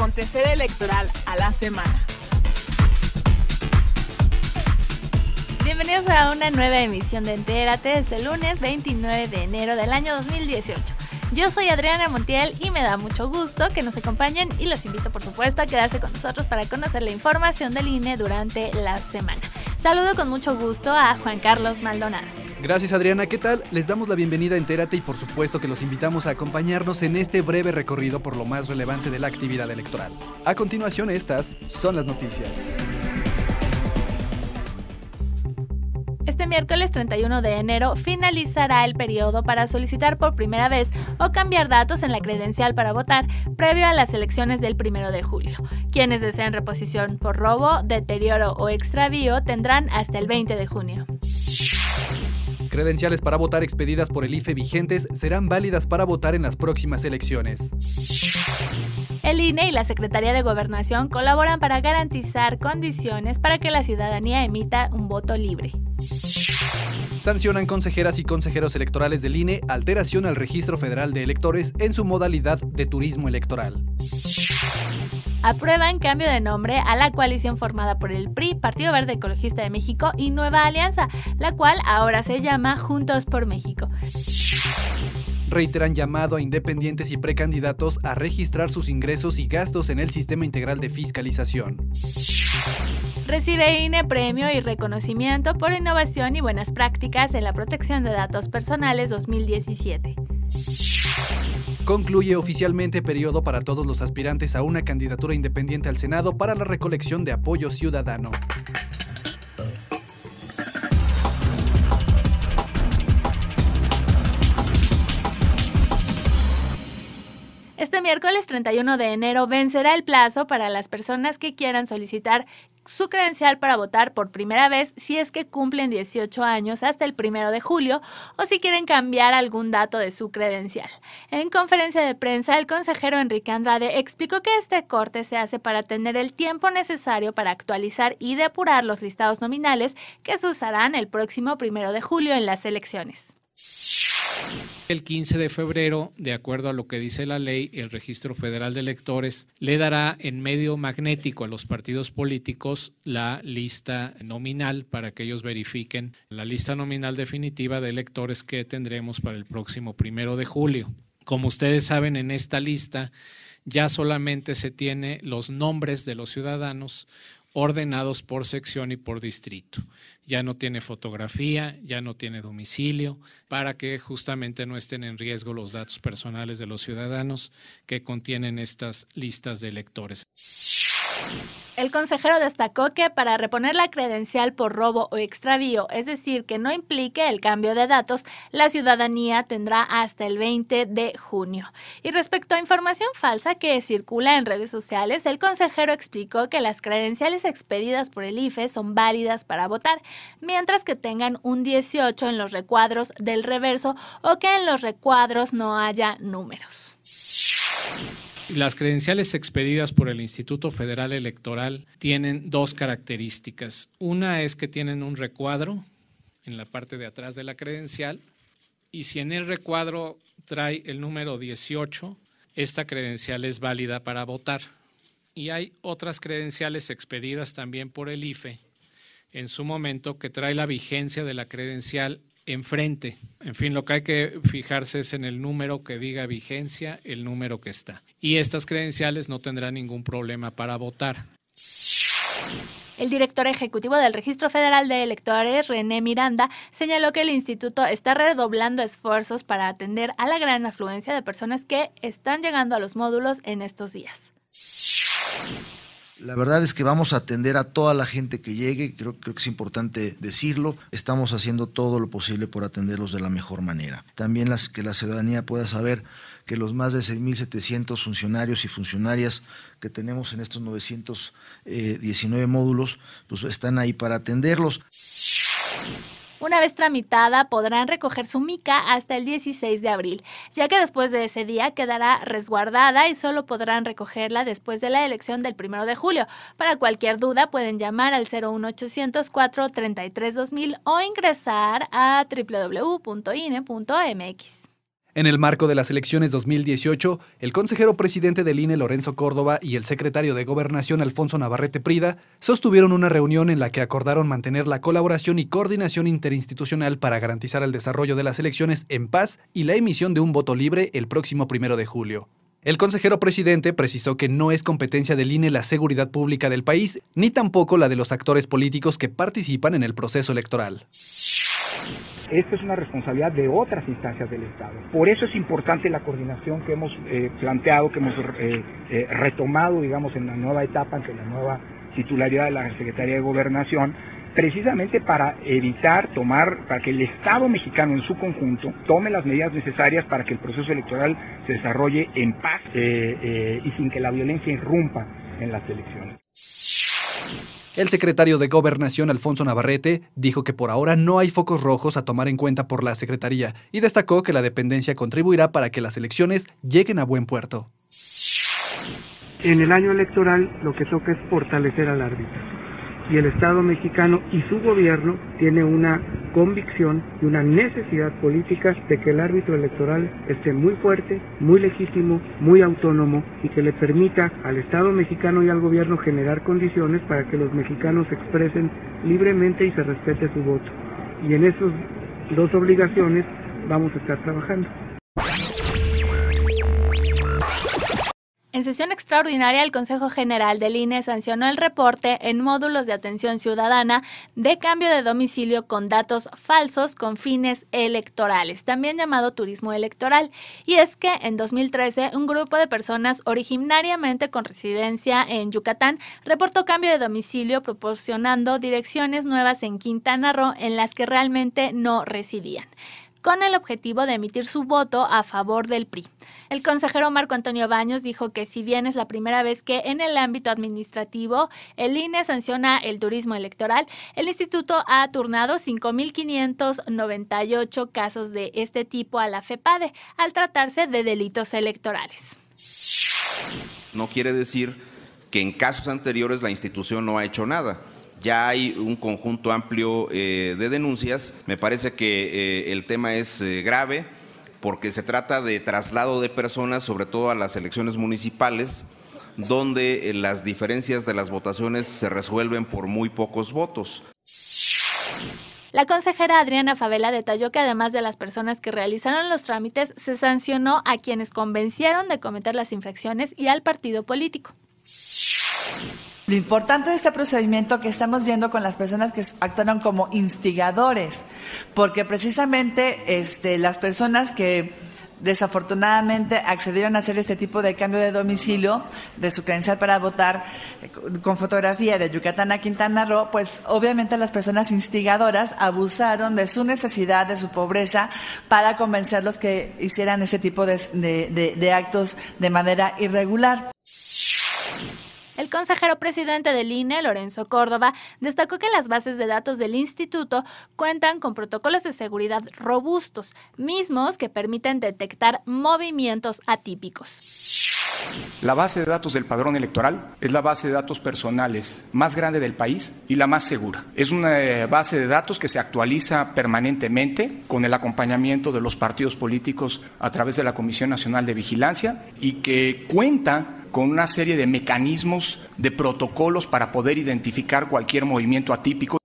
acontecer electoral a la semana. Bienvenidos a una nueva emisión de Entérate este lunes 29 de enero del año 2018. Yo soy Adriana Montiel y me da mucho gusto que nos acompañen y los invito por supuesto a quedarse con nosotros para conocer la información del INE durante la semana. Saludo con mucho gusto a Juan Carlos Maldonado. Gracias Adriana, ¿qué tal? Les damos la bienvenida a Entérate y por supuesto que los invitamos a acompañarnos en este breve recorrido por lo más relevante de la actividad electoral. A continuación estas son las noticias. Este miércoles 31 de enero finalizará el periodo para solicitar por primera vez o cambiar datos en la credencial para votar previo a las elecciones del 1 de julio. Quienes deseen reposición por robo, deterioro o extravío tendrán hasta el 20 de junio credenciales para votar expedidas por el IFE vigentes serán válidas para votar en las próximas elecciones. El INE y la Secretaría de Gobernación colaboran para garantizar condiciones para que la ciudadanía emita un voto libre. Sancionan consejeras y consejeros electorales del INE alteración al registro federal de electores en su modalidad de turismo electoral aprueban cambio de nombre a la coalición formada por el PRI, Partido Verde Ecologista de México y Nueva Alianza, la cual ahora se llama Juntos por México. Reiteran llamado a independientes y precandidatos a registrar sus ingresos y gastos en el Sistema Integral de Fiscalización. Recibe INE premio y reconocimiento por innovación y buenas prácticas en la protección de datos personales 2017 concluye oficialmente periodo para todos los aspirantes a una candidatura independiente al Senado para la recolección de apoyo ciudadano. Este miércoles 31 de enero vencerá el plazo para las personas que quieran solicitar su credencial para votar por primera vez si es que cumplen 18 años hasta el primero de julio o si quieren cambiar algún dato de su credencial. En conferencia de prensa, el consejero Enrique Andrade explicó que este corte se hace para tener el tiempo necesario para actualizar y depurar los listados nominales que se usarán el próximo primero de julio en las elecciones. El 15 de febrero, de acuerdo a lo que dice la ley, el Registro Federal de Electores le dará en medio magnético a los partidos políticos la lista nominal para que ellos verifiquen la lista nominal definitiva de electores que tendremos para el próximo primero de julio. Como ustedes saben, en esta lista ya solamente se tiene los nombres de los ciudadanos ordenados por sección y por distrito. Ya no tiene fotografía, ya no tiene domicilio, para que justamente no estén en riesgo los datos personales de los ciudadanos que contienen estas listas de electores. El consejero destacó que para reponer la credencial por robo o extravío, es decir, que no implique el cambio de datos, la ciudadanía tendrá hasta el 20 de junio. Y respecto a información falsa que circula en redes sociales, el consejero explicó que las credenciales expedidas por el IFE son válidas para votar, mientras que tengan un 18 en los recuadros del reverso o que en los recuadros no haya números. Las credenciales expedidas por el Instituto Federal Electoral tienen dos características. Una es que tienen un recuadro en la parte de atrás de la credencial y si en el recuadro trae el número 18, esta credencial es válida para votar. Y hay otras credenciales expedidas también por el IFE en su momento que trae la vigencia de la credencial enfrente. En fin, lo que hay que fijarse es en el número que diga vigencia, el número que está. Y estas credenciales no tendrán ningún problema para votar. El director ejecutivo del Registro Federal de Electores, René Miranda, señaló que el instituto está redoblando esfuerzos para atender a la gran afluencia de personas que están llegando a los módulos en estos días. La verdad es que vamos a atender a toda la gente que llegue, creo, creo, que es importante decirlo, estamos haciendo todo lo posible por atenderlos de la mejor manera. También las, que la ciudadanía pueda saber que los más de 6.700 funcionarios y funcionarias que tenemos en estos 919 eh, módulos, pues están ahí para atenderlos. Una vez tramitada, podrán recoger su mica hasta el 16 de abril, ya que después de ese día quedará resguardada y solo podrán recogerla después de la elección del 1 de julio. Para cualquier duda, pueden llamar al 01800 o ingresar a www.ine.mx. En el marco de las elecciones 2018, el consejero presidente del INE Lorenzo Córdoba y el secretario de Gobernación Alfonso Navarrete Prida sostuvieron una reunión en la que acordaron mantener la colaboración y coordinación interinstitucional para garantizar el desarrollo de las elecciones en paz y la emisión de un voto libre el próximo primero de julio. El consejero presidente precisó que no es competencia del INE la seguridad pública del país, ni tampoco la de los actores políticos que participan en el proceso electoral esta es una responsabilidad de otras instancias del Estado. Por eso es importante la coordinación que hemos eh, planteado, que hemos eh, eh, retomado, digamos, en la nueva etapa, ante la nueva titularidad de la Secretaría de Gobernación, precisamente para evitar tomar, para que el Estado mexicano en su conjunto tome las medidas necesarias para que el proceso electoral se desarrolle en paz y sin que la violencia irrumpa en las elecciones. El secretario de Gobernación, Alfonso Navarrete, dijo que por ahora no hay focos rojos a tomar en cuenta por la Secretaría y destacó que la dependencia contribuirá para que las elecciones lleguen a buen puerto. En el año electoral lo que toca es fortalecer al árbitro y el Estado mexicano y su gobierno tiene una convicción y una necesidad política de que el árbitro electoral esté muy fuerte, muy legítimo, muy autónomo y que le permita al Estado mexicano y al gobierno generar condiciones para que los mexicanos se expresen libremente y se respete su voto. Y en esas dos obligaciones vamos a estar trabajando. En sesión extraordinaria, el Consejo General del INE sancionó el reporte en módulos de atención ciudadana de cambio de domicilio con datos falsos con fines electorales, también llamado turismo electoral. Y es que en 2013, un grupo de personas originariamente con residencia en Yucatán reportó cambio de domicilio proporcionando direcciones nuevas en Quintana Roo en las que realmente no residían con el objetivo de emitir su voto a favor del PRI. El consejero Marco Antonio Baños dijo que si bien es la primera vez que en el ámbito administrativo el INE sanciona el turismo electoral, el instituto ha turnado 5.598 casos de este tipo a la FEPADE al tratarse de delitos electorales. No quiere decir que en casos anteriores la institución no ha hecho nada ya hay un conjunto amplio eh, de denuncias. Me parece que eh, el tema es eh, grave porque se trata de traslado de personas, sobre todo a las elecciones municipales, donde las diferencias de las votaciones se resuelven por muy pocos votos. La consejera Adriana Favela detalló que además de las personas que realizaron los trámites, se sancionó a quienes convencieron de cometer las infracciones y al partido político. Lo importante de este procedimiento que estamos viendo con las personas que actuaron como instigadores, porque precisamente este, las personas que desafortunadamente accedieron a hacer este tipo de cambio de domicilio, de su credencial para votar eh, con fotografía de Yucatán a Quintana Roo, pues obviamente las personas instigadoras abusaron de su necesidad, de su pobreza, para convencerlos que hicieran este tipo de actos de manera irregular. El consejero presidente del INE, Lorenzo Córdoba, destacó que las bases de datos del instituto cuentan con protocolos de seguridad robustos, mismos que permiten detectar movimientos atípicos. La base de datos del padrón electoral es la base de datos personales más grande del país y la más segura. Es una eh, base de datos que se actualiza permanentemente con el acompañamiento de los partidos políticos a través de la Comisión Nacional de Vigilancia y que cuenta con una serie de mecanismos, de protocolos para poder identificar cualquier movimiento atípico.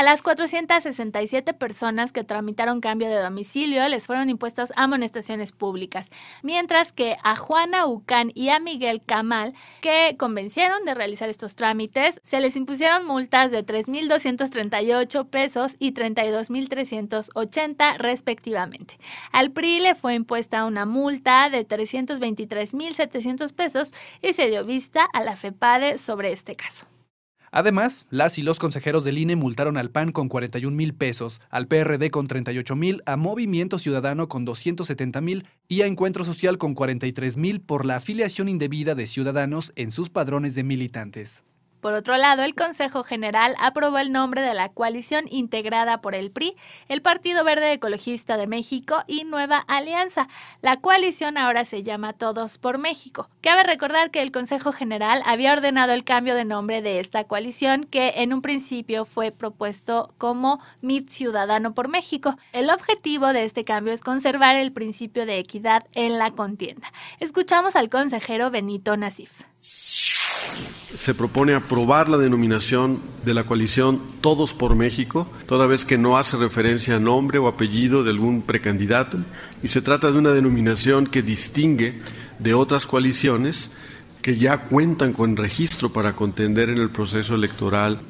A las 467 personas que tramitaron cambio de domicilio les fueron impuestas amonestaciones públicas, mientras que a Juana Ucán y a Miguel Camal, que convencieron de realizar estos trámites, se les impusieron multas de 3.238 pesos y 32.380 respectivamente. Al PRI le fue impuesta una multa de 323.700 pesos y se dio vista a la FEPADE sobre este caso. Además, las y los consejeros del INE multaron al PAN con 41 mil pesos, al PRD con 38 mil, a Movimiento Ciudadano con 270 mil y a Encuentro Social con 43 mil por la afiliación indebida de ciudadanos en sus padrones de militantes. Por otro lado, el Consejo General aprobó el nombre de la coalición integrada por el PRI, el Partido Verde Ecologista de México y Nueva Alianza. La coalición ahora se llama Todos por México. Cabe recordar que el Consejo General había ordenado el cambio de nombre de esta coalición que en un principio fue propuesto como MIT Ciudadano por México. El objetivo de este cambio es conservar el principio de equidad en la contienda. Escuchamos al consejero Benito Nasif se propone aprobar la denominación de la coalición Todos por México, toda vez que no hace referencia a nombre o apellido de algún precandidato, y se trata de una denominación que distingue de otras coaliciones que ya cuentan con registro para contender en el proceso electoral.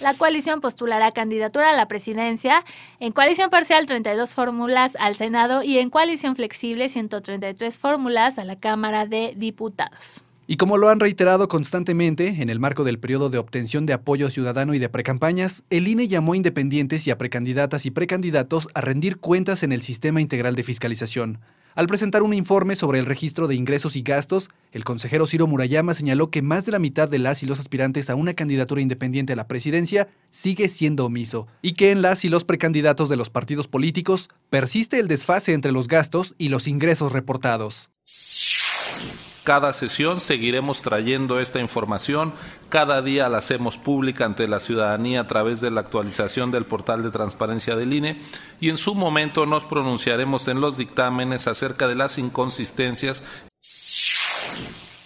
La coalición postulará candidatura a la presidencia, en coalición parcial 32 fórmulas al Senado y en coalición flexible 133 fórmulas a la Cámara de Diputados. Y como lo han reiterado constantemente, en el marco del periodo de obtención de apoyo ciudadano y de precampañas, el INE llamó a independientes y a precandidatas y precandidatos a rendir cuentas en el Sistema Integral de Fiscalización. Al presentar un informe sobre el registro de ingresos y gastos, el consejero Ciro Murayama señaló que más de la mitad de las y los aspirantes a una candidatura independiente a la presidencia sigue siendo omiso y que en las y los precandidatos de los partidos políticos persiste el desfase entre los gastos y los ingresos reportados. Cada sesión seguiremos trayendo esta información. Cada día la hacemos pública ante la ciudadanía a través de la actualización del portal de transparencia del INE y en su momento nos pronunciaremos en los dictámenes acerca de las inconsistencias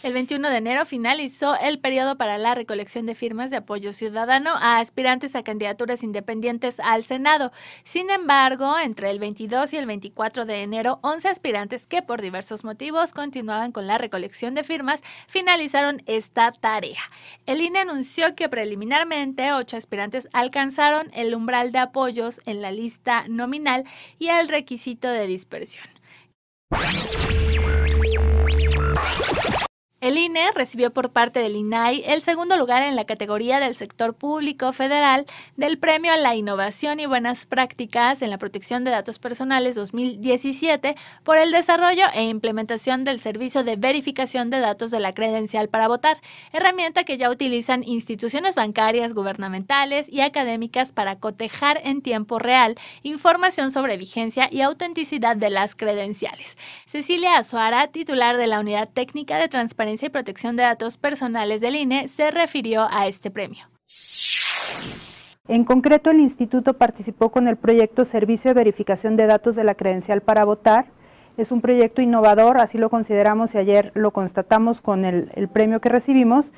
el 21 de enero finalizó el periodo para la recolección de firmas de apoyo ciudadano a aspirantes a candidaturas independientes al Senado. Sin embargo, entre el 22 y el 24 de enero, 11 aspirantes que por diversos motivos continuaban con la recolección de firmas finalizaron esta tarea. El INE anunció que preliminarmente 8 aspirantes alcanzaron el umbral de apoyos en la lista nominal y el requisito de dispersión. El INE recibió por parte del INAI el segundo lugar en la categoría del sector público federal del Premio a la Innovación y Buenas Prácticas en la Protección de Datos Personales 2017 por el desarrollo e implementación del servicio de verificación de datos de la credencial para votar, herramienta que ya utilizan instituciones bancarias, gubernamentales y académicas para cotejar en tiempo real información sobre vigencia y autenticidad de las credenciales. Cecilia Azuara, titular de la Unidad Técnica de Transparencia y Protección de Datos Personales del INE se refirió a este premio. En concreto, el instituto participó con el proyecto Servicio de Verificación de Datos de la Credencial para Votar. Es un proyecto innovador, así lo consideramos y ayer lo constatamos con el, premio que recibimos,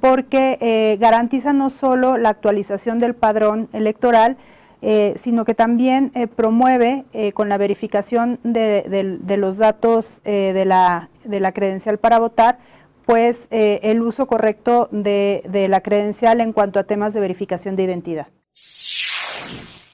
porque eh, garantiza no solo la actualización del padrón electoral, eh, sino que también eh, promueve con la verificación de, los datos de la, de la credencial para votar pues eh, el uso correcto de la credencial en cuanto a temas de verificación de identidad.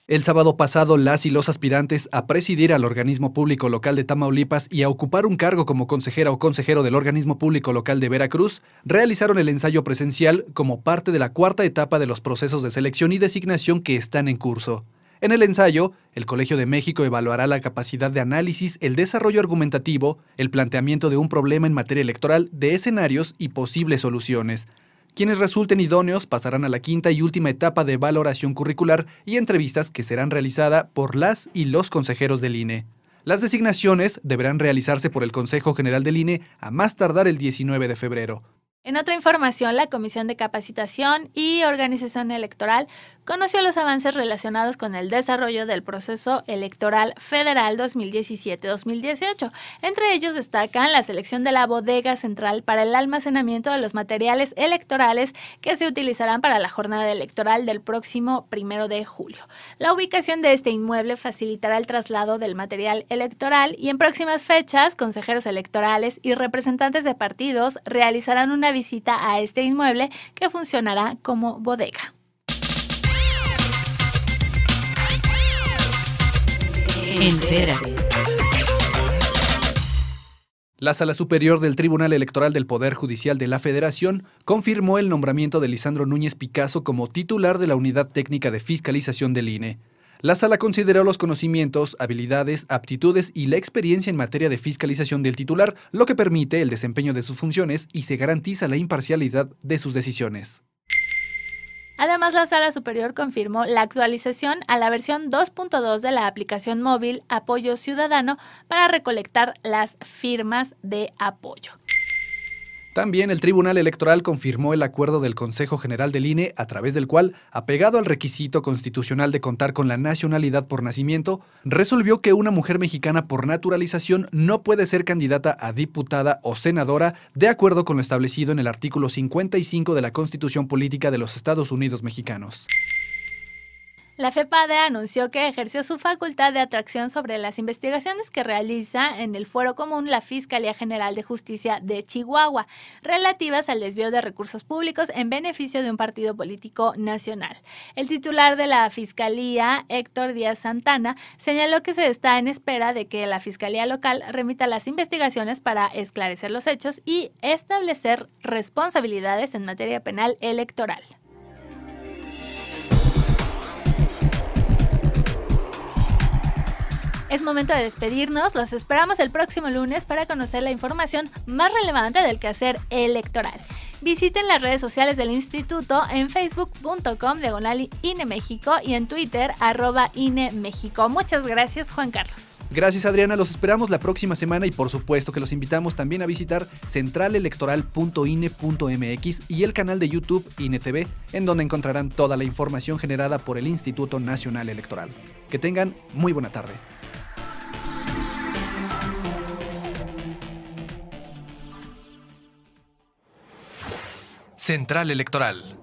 El sábado pasado, las y los aspirantes a presidir al organismo público local de Tamaulipas y a ocupar un cargo como consejera o consejero del organismo público local de Veracruz realizaron el ensayo presencial como parte de la cuarta etapa de los procesos de selección y designación que están en curso. En el ensayo, el Colegio de México evaluará la capacidad de análisis, el desarrollo argumentativo, el planteamiento de un problema en materia electoral, de escenarios y posibles soluciones. Quienes resulten idóneos pasarán a la quinta y última etapa de valoración curricular y entrevistas que serán realizadas por las y los consejeros del INE. Las designaciones deberán realizarse por el Consejo General del INE a más tardar el 19 de febrero. En otra información, la Comisión de Capacitación y Organización Electoral conoció los avances relacionados con el desarrollo del proceso electoral federal 2017-2018. Entre ellos destacan la selección de la bodega central para el almacenamiento de los materiales electorales que se utilizarán para la jornada electoral del próximo primero de julio. La ubicación de este inmueble facilitará el traslado del material electoral y en próximas fechas, consejeros electorales y representantes de partidos realizarán una visita a este inmueble que funcionará como bodega. Entera. La Sala Superior del Tribunal Electoral del Poder Judicial de la Federación confirmó el nombramiento de Lisandro Núñez Picasso como titular de la Unidad Técnica de Fiscalización del INE. La sala consideró los conocimientos, habilidades, aptitudes y la experiencia en materia de fiscalización del titular, lo que permite el desempeño de sus funciones y se garantiza la imparcialidad de sus decisiones. Además, la Sala Superior confirmó la actualización a la versión 2.2 de la aplicación móvil Apoyo Ciudadano para recolectar las firmas de apoyo. También el Tribunal Electoral confirmó el acuerdo del Consejo General del INE a través del cual, apegado al requisito constitucional de contar con la nacionalidad por nacimiento, resolvió que una mujer mexicana por naturalización no puede ser candidata a diputada o senadora de acuerdo con lo establecido en el artículo 55 de la Constitución Política de los Estados Unidos Mexicanos. La FEPADE anunció que ejerció su facultad de atracción sobre las investigaciones que realiza en el Fuero Común la Fiscalía General de Justicia de Chihuahua, relativas al desvío de recursos públicos en beneficio de un partido político nacional. El titular de la Fiscalía, Héctor Díaz Santana, señaló que se está en espera de que la Fiscalía local remita las investigaciones para esclarecer los hechos y establecer responsabilidades en materia penal electoral. Es momento de despedirnos, los esperamos el próximo lunes para conocer la información más relevante del quehacer electoral. Visiten las redes sociales del instituto en facebook.com diagonal INE México y en Twitter Muchas gracias Juan Carlos. Gracias Adriana, los esperamos la próxima semana y por supuesto que los invitamos también a visitar centralelectoral.ine.mx y el canal de YouTube INE en donde encontrarán toda la información generada por el Instituto Nacional Electoral. Que tengan muy buena tarde. Central Electoral.